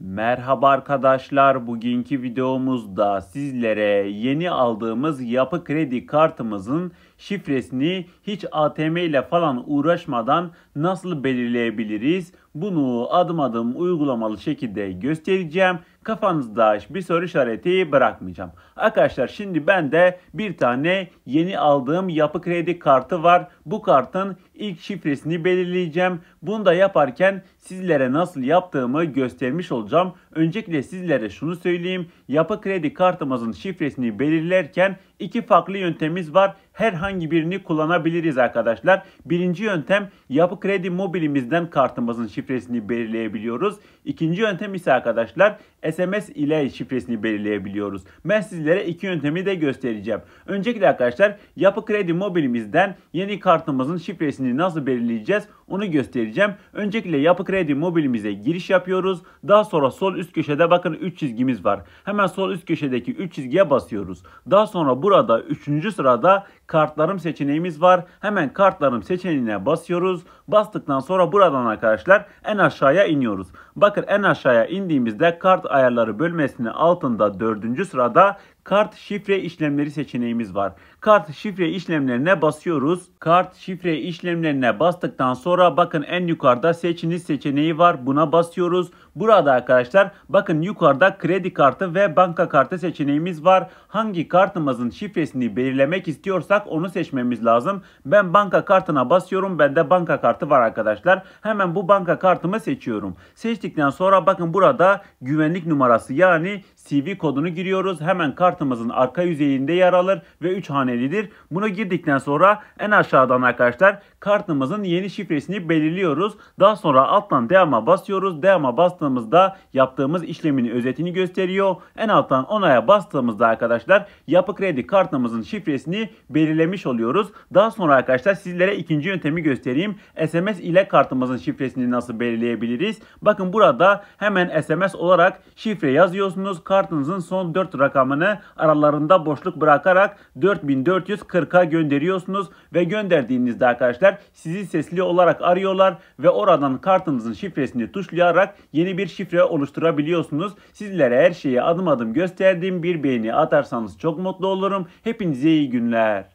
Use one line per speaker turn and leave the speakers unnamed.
Merhaba arkadaşlar. Bugünkü videomuzda sizlere yeni aldığımız yapı kredi kartımızın şifresini hiç ATM ile falan uğraşmadan nasıl belirleyebiliriz? Bunu adım adım uygulamalı şekilde göstereceğim. Kafanızda bir soru işareti bırakmayacağım. Arkadaşlar şimdi ben de bir tane yeni aldığım yapı kredi kartı var. Bu kartın ilk şifresini belirleyeceğim. Bunu da yaparken sizlere nasıl yaptığımı göstermiş olacağım. Öncelikle sizlere şunu söyleyeyim. Yapı kredi kartımızın şifresini belirlerken iki farklı yöntemimiz var. Herhangi birini kullanabiliriz arkadaşlar. Birinci yöntem yapı kredi mobilimizden kartımızın şifresini şifresini belirleyebiliyoruz. İkinci yöntem ise arkadaşlar SMS ile şifresini belirleyebiliyoruz. Ben sizlere iki yöntemi de göstereceğim. Öncelikle arkadaşlar Yapı Kredi mobilimizden yeni kartımızın şifresini nasıl belirleyeceğiz onu göstereceğim. Öncelikle Yapı Kredi mobilimize giriş yapıyoruz. Daha sonra sol üst köşede bakın 3 çizgimiz var. Hemen sol üst köşedeki 3 çizgiye basıyoruz. Daha sonra burada 3. sırada kartlarım seçeneğimiz var. Hemen kartlarım seçeneğine basıyoruz. Bastıktan sonra buradan arkadaşlar en aşağıya iniyoruz. Bakın en aşağıya indiğimizde kart ayarları bölmesinin altında 4. sırada kart şifre işlemleri seçeneğimiz var. Kart şifre işlemlerine basıyoruz. Kart şifre işlemlerine bastıktan sonra bakın en yukarıda seçiniz seçeneği var. Buna basıyoruz. Burada arkadaşlar bakın yukarıda kredi kartı ve banka kartı seçeneğimiz var. Hangi kartımızın şifresini belirlemek istiyorsak onu seçmemiz lazım. Ben banka kartına basıyorum. Bende banka kartı var arkadaşlar. Hemen bu banka kartımı seçiyorum. Seçtikten sonra bakın burada güvenlik numarası yani CV kodunu giriyoruz. Hemen kart kartımızın arka yüzeyinde yer alır ve 3 hanelidir. Buna girdikten sonra en aşağıdan arkadaşlar kartımızın yeni şifresini belirliyoruz. Daha sonra alttan devama basıyoruz. Devama bastığımızda yaptığımız işlemin özetini gösteriyor. En alttan onaya bastığımızda arkadaşlar yapı kredi kartımızın şifresini belirlemiş oluyoruz. Daha sonra arkadaşlar sizlere ikinci yöntemi göstereyim. SMS ile kartımızın şifresini nasıl belirleyebiliriz? Bakın burada hemen SMS olarak şifre yazıyorsunuz. Kartınızın son 4 rakamını aralarında boşluk bırakarak 4440'a gönderiyorsunuz ve gönderdiğinizde arkadaşlar sizi sesli olarak arıyorlar ve oradan kartınızın şifresini tuşlayarak yeni bir şifre oluşturabiliyorsunuz. Sizlere her şeyi adım adım gösterdiğim bir beğeni atarsanız çok mutlu olurum. Hepinize iyi günler.